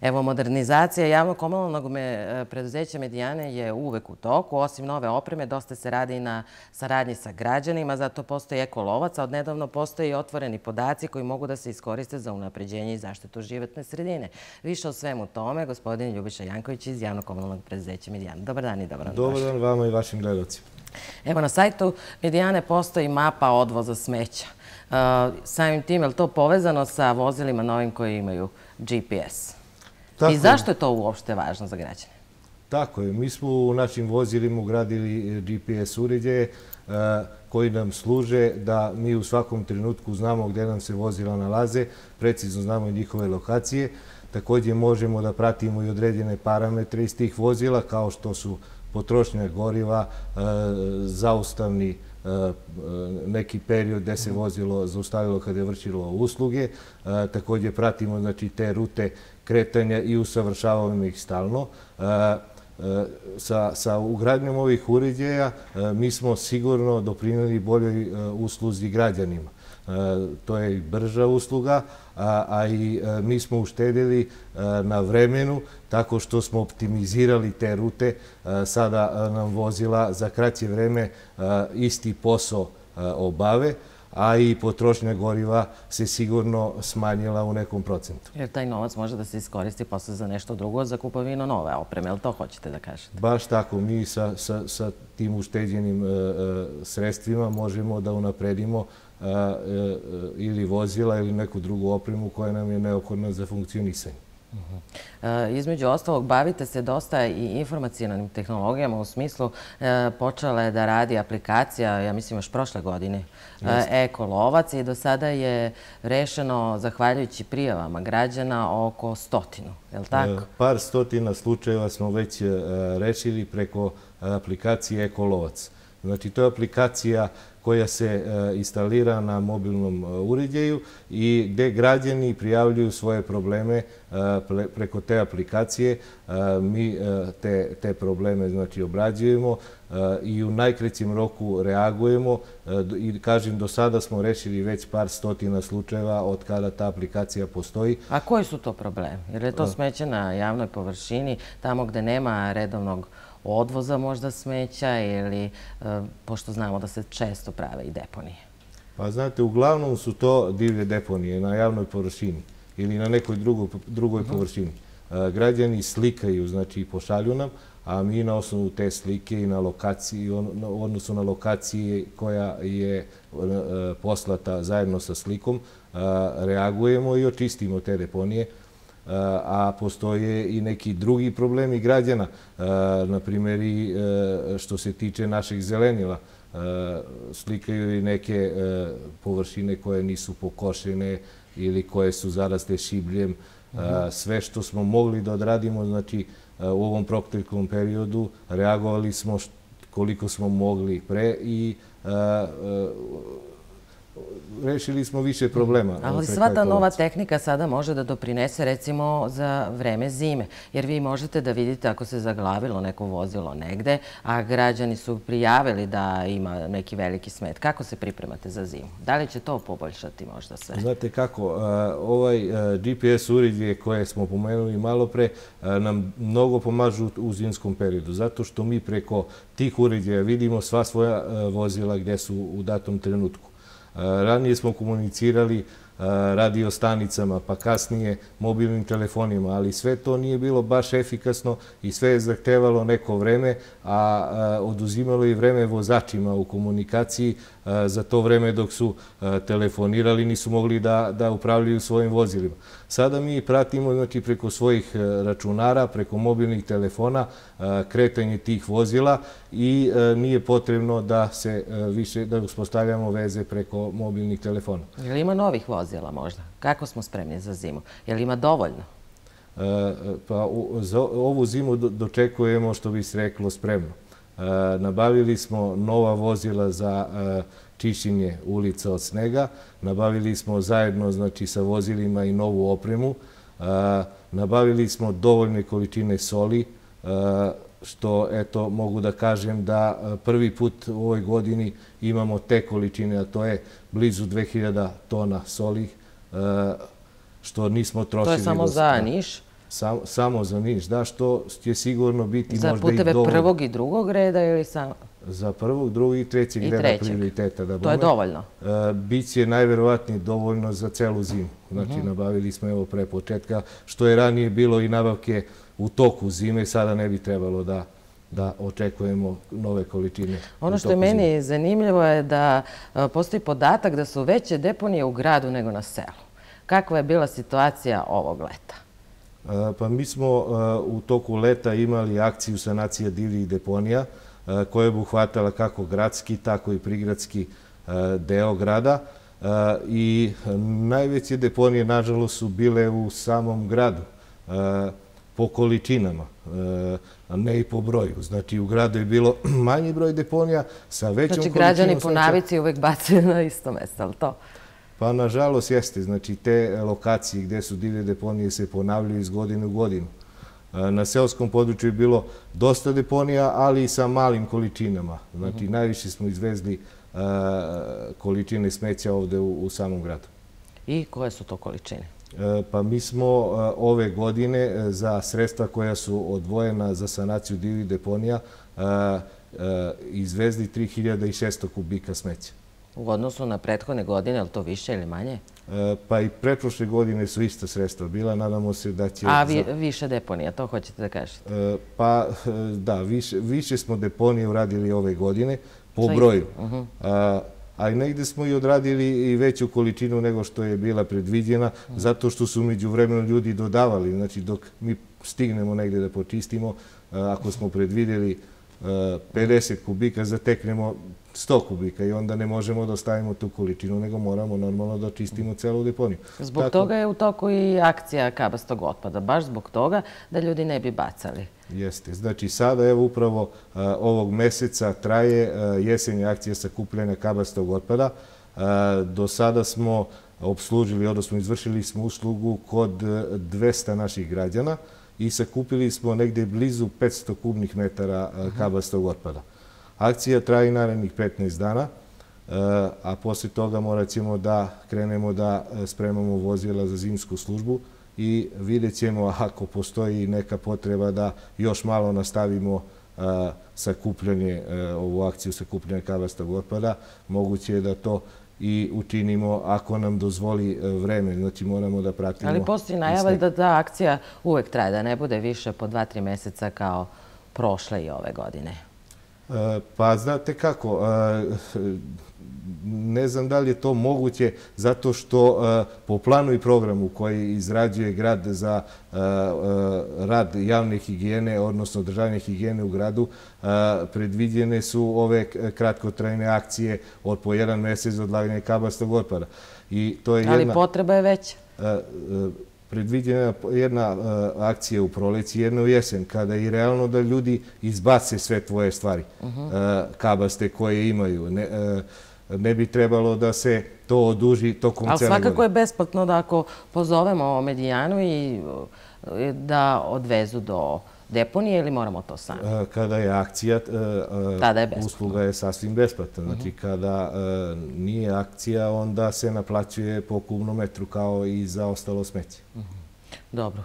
Evo, modernizacija javno-komunalnog e, preduzeća Medijane je uvek u toku. Osim nove opreme, dosta se radi i na saradnji sa građanima, zato postoji ekolovac, a odnedavno postoji i otvoreni podaci koji mogu da se iskoriste za unapređenje i zaštitu životne sredine. Više o svemu tome, gospodin Ljubiša Janković iz javno-komunalnog preduzeća Medijane. Dobar dan i dobro. Dobar dan vama i vašim gledocima. Evo, na sajtu Medijane postoji mapa odvoza smeća. Uh, samim tim, je li to povezano sa vozilima novim koji imaju GPS? I zašto je to uopšte važno za građane? Tako je. Mi smo u našim vozilima ugradili e, GPS uređaje e, koji nam služe da mi u svakom trenutku znamo gde nam se vozila nalaze, precizno znamo i njihove lokacije. Također možemo da pratimo i određene parametre iz tih vozila kao što su potrošnje goriva, e, zaustavni e, neki period gde se vozilo zaustavilo kada je vršilo usluge. E, također pratimo znači, te rute kretanja i usavršavamo ih stalno. Sa ugradnjom ovih uređaja mi smo sigurno doprinili boljoj usluzi građanima. E, to je i brža usluga, a i e, mi smo uštedili e, na vremenu tako što smo optimizirali te rute. Sada nam vozila za kraće vreme isti posao obave, a i potrošnja goriva se sigurno smanjila u nekom procentu. Jer taj novac može da se iskoristi posle za nešto drugo, za kupovino nove opreme, ili to hoćete da kažete? Baš tako, mi sa tim ušteđenim sredstvima možemo da unapredimo E, e, ili vozila ili neku drugu opremu koja nam je neokodna za funkcionisanje. E, između ostalog, bavite se dosta i informacijalnim tehnologijama u smislu počela je da radi aplikacija, ja mislim, još prošle godine, Eko Lovac i do sada je rešeno, zahvaljujući prijavama građana, oko stotinu, je li tako? Par stotina slučajeva smo već rešili preko aplikacije Ekolovac. Ekolovac. Znači, to je aplikacija koja se e, instalira na mobilnom e, uređaju i gde građani prijavljuju svoje probleme e, preko te aplikacije. Mi te probleme znači, obrađujemo i u najkrećem roku reagujemo. Kažem, do sada smo rešili već par stotina slučajeva od kada ta aplikacija postoji. A koji su to probleme? Jer je to smeće na javnoj površini, tamo gde nema redovnog uređaja odvoza možda smeća ili e, pošto znamo da se često prave i deponije? Pa znate, uglavnom su to divlje deponije na javnoj površini ili na nekoj drugoj mhm. površini. E, građani slikaju, znači i pošalju nam, a mi na osnovu te slike i na lokaciji, odnosno na lokaciji koja je e, poslata zajedno sa slikom, reagujemo i očistimo te deponije a postoje i neki drugi problemi građana, e, naprimjer i e, što se tiče naših zelenila. E, slikaju i neke površine koje nisu pokošene ili koje su zaraste šibljem. Mhm. Sve što smo mogli da odradimo znači, u ovom proktiklom periodu, reagovali smo koliko smo mogli pre i učinili rešili smo više problema. Ali sva ta nova tehnika sada može da doprinese recimo za vreme zime. Jer vi možete da vidite ako se zaglavilo neko vozilo negde, a građani su prijavili da ima neki veliki smet. Kako se pripremate za zimu? Da li će to poboljšati možda sve? Znate kako, ovaj GPS uređe koje smo pomenuli malo pre, nam mnogo pomažu u zimskom periodu. Zato što mi preko tih uređaja vidimo sva svoja vozila gde su u datom trenutku. Eh, ranije smo komunicirali eh, radio stanicama, pa kasnije mobilnim telefonima, ali sve to nije bilo baš efikasno i sve je zahtevalo neko vreme, a eh, oduzimalo i vreme vozačima u komunikaciji, E, za to vreme dok su e, telefonirali nisu mogli da upravljaju svojim vozilima. Sada mi pratimo znači, preko svojih e, računara, preko mobilnih telefona kretanje tih vozila i nije potrebno da se više, da uspostavljamo veze preko mobilnih telefona. Je li ima novih vozila možda? Kako smo spremni za zimu? Je li ima dovoljno? Pa ovu zimu dočekujemo što bi se reklo spremno. E, nabavili smo nova vozila za e, čišćenje ulica od snega. Nabavili smo zajedno znači, sa vozilima i novu opremu. E, nabavili smo dovoljne količine soli, što eto mogu da kažem da prvi put u ovoj godini imamo te količine, a to je blizu 2000 tona soli, što nismo trošili. To je samo za Niš? samo za niš, da, što će sigurno biti možda i dovoljno. Za puteve prvog i drugog reda ili samo? Za prvog, drugog i trećeg reda prioriteta. To je dovoljno? E, Biće najverovatnije dovoljno za celu zimu. Znači, mhm. nabavili smo evo pre početka, što je ranije bilo i nabavke u toku zime, sada ne bi trebalo da da očekujemo nove količine. Ono što je meni zanimljivo je da e, postoji podatak da su veće deponije u gradu nego na selu. Kakva je bila situacija ovog leta? E, pa mi smo e, u toku leta imali akciju sanacija divljih deponija e, koja je buhvatala kako gradski, tako i prigradski deo grada. I najveće deponije, nažalost, su bile u samom gradu, po količinama, a ne i po broju. Znači, u gradu je bilo manji broj deponija sa većom količinom. Znači, građani po navici uvek bacaju na isto mesto, ali to? Pa, nažalost, jeste. Znači, te lokacije gde su divlje deponije se ponavljaju iz godine u godinu. E, na seoskom području je bilo dosta deponija, ali i sa malim količinama. Znači, mhm. najviše smo izvezli e, količine smeća ovde u samom gradu. I koje su to količine? E, pa mi smo ove godine za sredstva koja su odvojena za sanaciju divlje deponija izvezli 3600 kubika smeća u odnosu na prethodne godine, ali to više ili manje? E, pa i pretprošle godine su ista sredstva bila, nadamo se da će... A više deponija, to hoćete da kažete? E, pa e, da, više smo deponije uradili ove godine po broju. Mhm. A i negde smo i odradili i veću količinu nego što je bila predviđena, mhm. zato što su među vremenom ljudi dodavali. Znači, dok mi stignemo negde da počistimo, ako smo predvidjeli 50 kubika, zateknemo 100 kubika i onda ne možemo da ostavimo tu količinu, nego moramo normalno da čistimo celu deponiju. Zbog toga je u toku i akcija kabastog otpada, baš zbog toga da ljudi ne bi bacali. Jeste. Znači, sada evo upravo e, ovog meseca traje e, jesenja akcija sakupljena kabastog otpada. E, do sada smo obslužili, odnosno izvršili smo uslugu kod 200 naših građana i sakupili smo negdje blizu 500 kubnih metara kabastog otpada. Akcija traje narednih 15 dana, eh, a poslije toga morat ćemo da krenemo da eh, spremamo vozila za zimsku službu i vidjet ćemo ako postoji neka potreba da još malo nastavimo eh, sakupljanje, ovu akciju sakupljanja kavastog otpada. Moguće je da to i učinimo ako nam dozvoli vreme. Znači moramo da pratimo... Ali postoji najava da ta akcija uvek traje, da ne bude više po dva, tri meseca kao prošle i ove godine. Pa znate kako, e, ne znam da li je to moguće zato što e, po planu i programu koji izrađuje grad za e, rad javne higijene, odnosno državne higijene u gradu, predvidjene su ove kratkotrajne akcije od po jedan mesec odlaganja kabastog otpada. Ali potreba je veća? predvidjena jedna e, akcija u proleci, jedna u jesen, kada je realno da ljudi izbace sve tvoje stvari, e, kabaste koje imaju. E, ne bi trebalo da se to oduži tokom cijela godina. Ali svakako je besplatno da ako pozovemo Medijanu i da odvezu do Medijanu, deponije ili moramo to sami? E, kada je akcija, e, e, usluga je sasvim besplatna. Znači, mhm. kada nije akcija, onda se naplaćuje po kubnom metru kao i za ostalo smeće. Mhm. Dobro.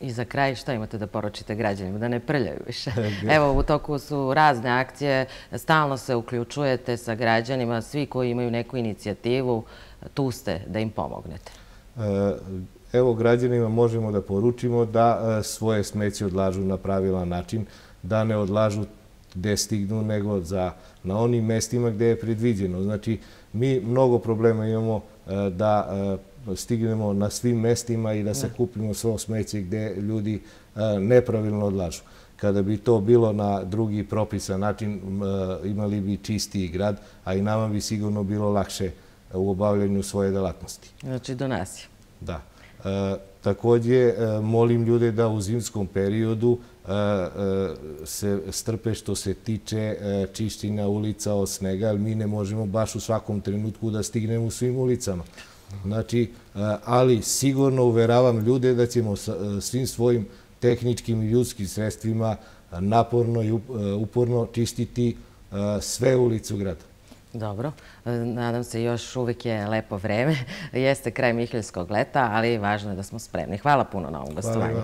I za kraj, što imate da poročite građanima? Da ne prljaju više. Evo, u toku su razne akcije. Stalno se uključujete sa građanima. Svi koji imaju neku inicijativu, tu ste da im pomognete. Hvala evo građanima možemo da poručimo da e, svoje smeće odlažu na pravilan način, da ne odlažu gde stignu, nego na onim mestima gde je predviđeno. Znači, mi mnogo problema imamo e, da e, stignemo na svim mestima i da se kupimo svo smeće gde ljudi nepravilno odlažu. Kada bi to bilo na drugi propisan način, imali bi čistiji grad, a i nama bi sigurno bilo lakše u obavljanju svoje delatnosti. Znači, donasi. Da. Da. Također e, molim ljude da u zimskom periodu e, e, se strpe što se tiče čiština ulica od snega, ali mi ne možemo baš u svakom trenutku da stignemo u svim ulicama. Znači, ali sigurno uveravam ljude da ćemo svim svojim tehničkim i ljudskim sredstvima naporno i uporno čistiti sve ulicu grada. Dobro, e, nadam se još uvijek je lepo vreme. Jeste kraj Mihljskog leta, ali važno je da smo spremni. Hvala puno na ovom gostovanju.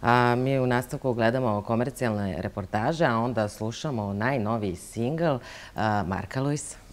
Hvala, Mi u nastavku gledamo komercijalne reportaže, a onda slušamo najnoviji singl e, Marka Luisa.